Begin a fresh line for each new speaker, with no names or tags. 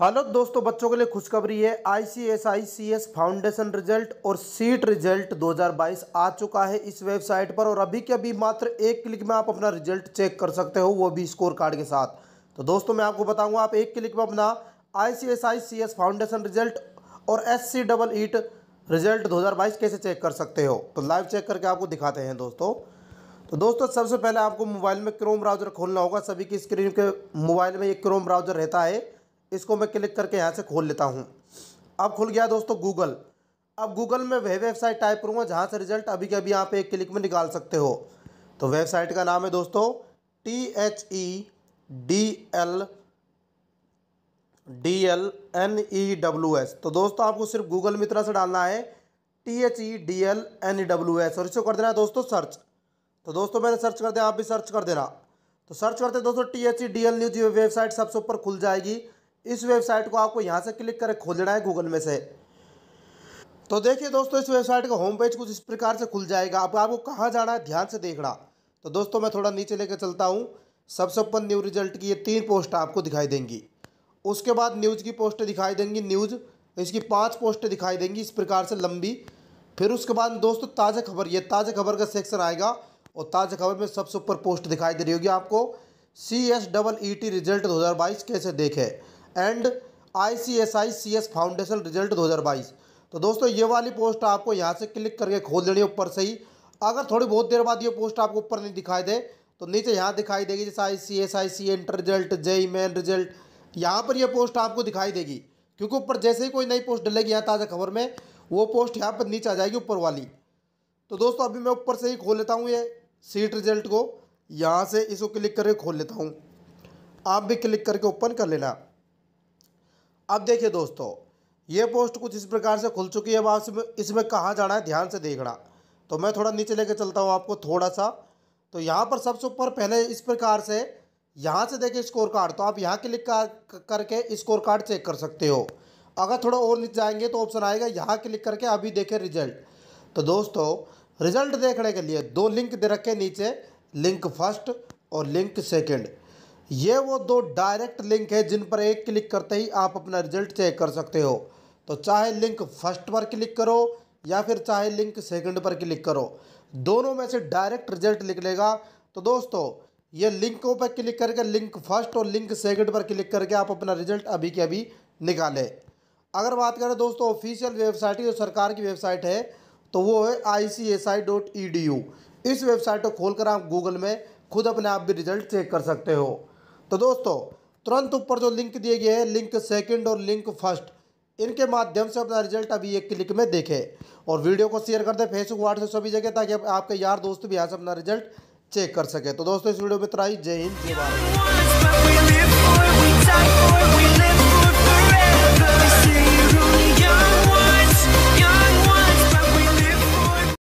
hello दोस्तों बच्चों के लिए खुशखबरी है I C S I C S foundation result और सीट रिजल्ट 2022 आ चुका है इस वेबसाइट पर और अभी के अभी मात्र एक क्लिक में आप अपना रिजल्ट चेक कर सकते हो वो भी स्कोर कार्ड के साथ तो दोस्तों मैं आपको बताऊंगा आप एक क्लिक में अपना I C S I C S foundation result और S C double ET result दो कैसे चेक कर सकते हो तो लाइव चेक करके आपको दिखाते हैं दोस्तों तो दोस्तों सबसे पहले आपको मोबाइल में क्रोम ब्राउज़र खोलना होगा सभी की स्क्रीन के मोबाइल में ये क्रोम ब्राउज़र रहता है इसको मैं क्लिक करके यहाँ से खोल लेता हूँ अब खुल गया दोस्तों गूगल अब गूगल में वह वेबसाइट टाइप करूँगा जहाँ से रिजल्ट अभी के अभी आप एक क्लिक में निकाल सकते हो तो वेबसाइट का नाम है दोस्तों T H E D L D L N E W S तो दोस्तों आपको सिर्फ गूगल में इतना से डालना है T H E D L N E W S और इसको कर देना है दोस्तों सर्च तो दोस्तों मैंने सर्च कर दिया आप भी सर्च कर देना तो सर्च करते दोस्तों T H E D L news website सबसे ऊपर खुल जाएगी इस वेबसाइट को आपको यहाँ से क्लिक कर खोलना है गूगल में से तो देखिए दोस्तों इस वेबसाइट का होम पेज कुछ इस प्रकार से खुल जाएगा अब आपको कहाँ जाना है ध्यान से देखना तो दोस्तों मैं थोड़ा नीचे लेकर चलता हूँ सबसे ऊपर न्यू रिजल्ट की ये तीन पोस्ट आपको दिखाई देंगी उसके बाद न्यूज़ की पोस्ट दिखाई देंगी न्यूज़ इसकी पांच पोस्ट दिखाई देंगी इस प्रकार से लंबी फिर उसके बाद दोस्तों ताज़ा खबर ये ताज़ा खबर का सेक्शन आएगा और ताज़ा खबर में सबसे ऊपर पोस्ट दिखाई दे रही होगी आपको C S double E T result दो हज़ार बाईस कैसे देखें and I C S I C S foundation result 2022 तो दोस्तों ये वाली पोस्ट आपको यहाँ से क्लिक करके खोल देनी है ऊपर से ही अगर थोड़ी बहुत देर बाद ये पोस्ट आपको ऊपर नहीं दिखाई दे तो नीचे यहाँ दिखाई देगी जैसे I C S I C inter result JEE main result यहाँ पर यह पोस्ट आपको दिखाई देगी क्योंकि ऊपर जैसे ही कोई नई पोस्ट डलेगी यहाँ ताज़ा खबर में वो पोस्ट यहाँ पर नीचे आ जाएगी ऊपर वाली तो दोस्तों अभी मैं ऊपर से ही खोल लेता हूँ ये सीट रिजल्ट को यहाँ से इसको क्लिक करके खोल लेता हूँ आप भी क्लिक करके ओपन कर लेना अब देखिए दोस्तों ये पोस्ट कुछ इस प्रकार से खुल चुकी है अब इसमें इसमें कहाँ जाना है ध्यान से देखना तो मैं थोड़ा नीचे लेके चलता हूँ आपको थोड़ा सा तो यहाँ पर सबसे ऊपर पहले इस प्रकार से यहाँ से देखिए स्कोर कार्ड तो आप यहाँ क्लिक करके स्कोर कार्ड चेक कर सकते हो अगर थोड़ा और नीचे जाएंगे तो ऑप्शन आएगा यहाँ क्लिक करके अभी देखें रिजल्ट तो दोस्तों रिजल्ट देखने के लिए दो लिंक दे रखे नीचे लिंक फर्स्ट और लिंक सेकेंड ये वो दो डायरेक्ट लिंक है जिन पर एक क्लिक करते ही आप अपना रिजल्ट चेक कर सकते हो तो चाहे लिंक फर्स्ट पर क्लिक करो या फिर चाहे लिंक सेकंड पर क्लिक करो दोनों में से डायरेक्ट रिजल्ट निकलेगा तो दोस्तों ये लिंकों पर क्लिक करके लिंक फर्स्ट और लिंक सेकंड पर क्लिक करके आप अपना रिजल्ट अभी के अभी निकालें अगर बात करें दोस्तों ऑफिशियल वेबसाइट जो सरकार की वेबसाइट है तो वो है I C S I dot E D U इस वेबसाइट को खोल आप गूगल में खुद अपने आप भी रिजल्ट चेक कर सकते हो तो दोस्तों तुरंत ऊपर जो लिंक दिए गए हैं लिंक सेकंड और लिंक फर्स्ट इनके माध्यम से अपना रिजल्ट अभी एक क्लिक में देखें और वीडियो को शेयर कर दें फेसबुक व्हाट्सएप सभी जगह ताकि आपके यार दोस्त भी यहाँ से अपना रिजल्ट चेक कर सके तो दोस्तों इस वीडियो में तरह जय हिंद जय भारत